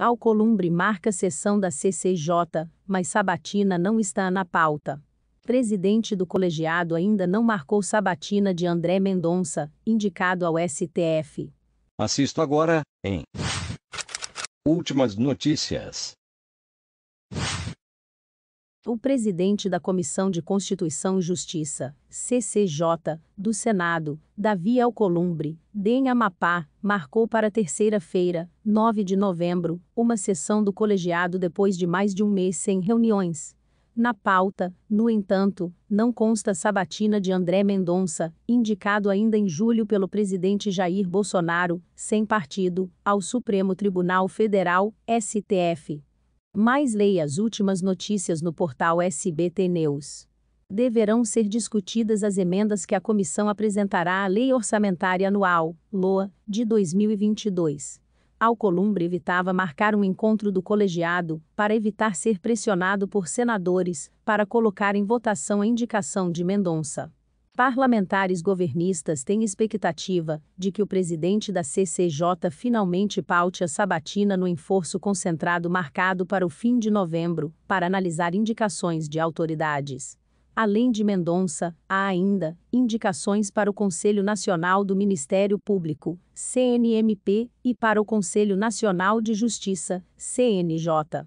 Alcolumbre marca sessão da CCJ, mas sabatina não está na pauta. Presidente do colegiado ainda não marcou sabatina de André Mendonça, indicado ao STF. Assisto agora, em Últimas notícias. O presidente da Comissão de Constituição e Justiça, CCJ, do Senado, Davi Alcolumbre, DEM Amapá, marcou para terceira-feira, 9 de novembro, uma sessão do colegiado depois de mais de um mês sem reuniões. Na pauta, no entanto, não consta sabatina de André Mendonça, indicado ainda em julho pelo presidente Jair Bolsonaro, sem partido, ao Supremo Tribunal Federal, STF. Mais leia as últimas notícias no portal SBT News. Deverão ser discutidas as emendas que a comissão apresentará à Lei Orçamentária Anual, LOA, de 2022. Alcolumbre evitava marcar um encontro do colegiado, para evitar ser pressionado por senadores, para colocar em votação a indicação de Mendonça. Parlamentares governistas têm expectativa de que o presidente da CCJ finalmente paute a sabatina no enforço concentrado marcado para o fim de novembro, para analisar indicações de autoridades. Além de Mendonça, há ainda indicações para o Conselho Nacional do Ministério Público, CNMP, e para o Conselho Nacional de Justiça, CNJ